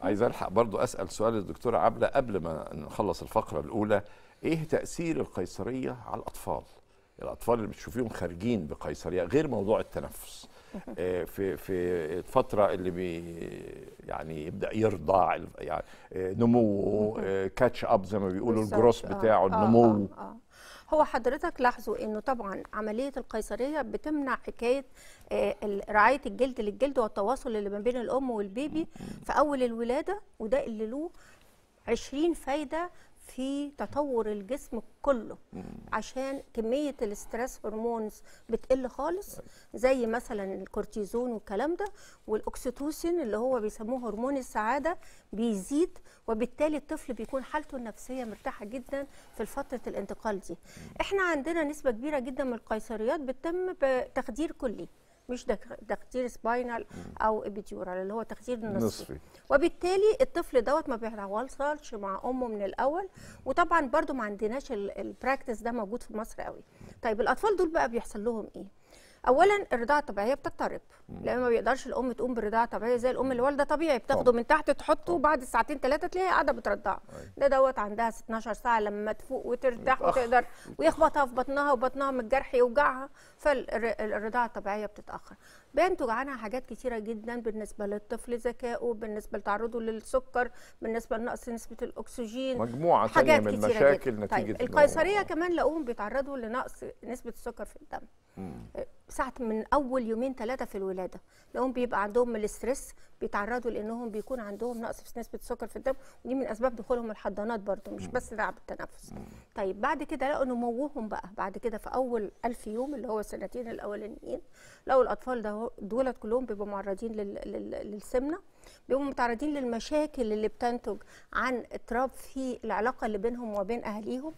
عايز الحق برضو اسال سؤال الدكتوره عبله قبل ما نخلص الفقره الاولى ايه تاثير القيصريه على الاطفال الاطفال اللي بتشوفيهم خارجين بقيصريه غير موضوع التنفس آه، في في الفتره اللي بي يعني يبدا يرضع يعني نموه كاتش اب زي ما بيقولوا الجروس آه. بتاعه آه، النمو هو حضرتك لاحظوا انه طبعا عمليه القيصريه بتمنع حكايه آه، رعايه الجلد للجلد والتواصل اللي ما بين الام والبيبي في اول الولاده وده اللي له 20 فايده في تطور الجسم كله عشان كميه الاسترس هرمونز بتقل خالص أيوة. زي مثلا الكورتيزون والكلام ده والاكسيتوسين اللي هو بيسموه هرمون السعاده بيزيد وبالتالي الطفل بيكون حالته النفسيه مرتاحه جدا في فتره الانتقال دي احنا عندنا نسبه كبيره جدا من القيصريات بتتم بتخدير كلي مش تخدير سباينال او ابيديورال اللي هو تخدير نصفي وبالتالي الطفل دوت ما بيتواصلش مع امه من الاول وطبعا برده ما عندناش البراكتس ده موجود في مصر قوي طيب الاطفال دول بقى بيحصل لهم ايه اولا الرضاعه الطبيعيه بتضطرب لان ما بيقدرش الام تقوم بالرضاعه الطبيعيه زي الام اللي طبيعي بتاخده من تحت تحطه بعد ساعتين ثلاثه تلاقيها قاعده بترضعه أيوة. ده دوت عندها 12 ساعه لما تفوق وترتاح وتقدر ويخبطها في بطنها وبطنها من الجرح يوجعها فالرضاعه الطبيعيه بتتاخر بينتج عنها حاجات كثيره جدا بالنسبه للطفل ذكائه بالنسبه لتعرضه للسكر بالنسبه لنقص نسبه الاكسجين مجموعه حاجات من المشاكل طيب، نتيجه طيب القيصريه كمان لقوهم بيتعرضوا لنقص نسبه السكر في الدم مم. آه، ساعه من اول يومين ثلاثه في الولاده لهم بيبقى عندهم من الاسترس بيتعرضوا لانهم بيكون عندهم نقص في نسبه السكر في الدم ودي من اسباب دخولهم الحضانات برضو مش بس تعب التنفس طيب بعد كده لقوا نموهم بقى بعد كده في اول 1000 يوم اللي هو السنتين الاولانيين لقوا الاطفال ده دولت كلهم بيبقوا معرضين للسمنه بيبقوا متعرضين للمشاكل اللي بتنتج عن اضطراب في العلاقه اللي بينهم وبين اهاليهم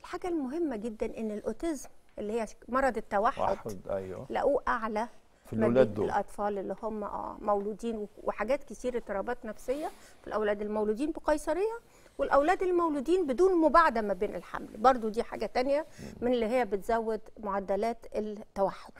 الحاجه المهمه جدا ان الاوتيزم اللي هي مرض التوحد ايوه لقوه اعلى في الاولاد دول الاطفال اللي هم آه، مولودين وحاجات كتير اضطرابات نفسيه في الاولاد المولودين بقيصريه والاولاد المولودين بدون مباعده ما بين الحمل برضو دي حاجه تانية من اللي هي بتزود معدلات التوحد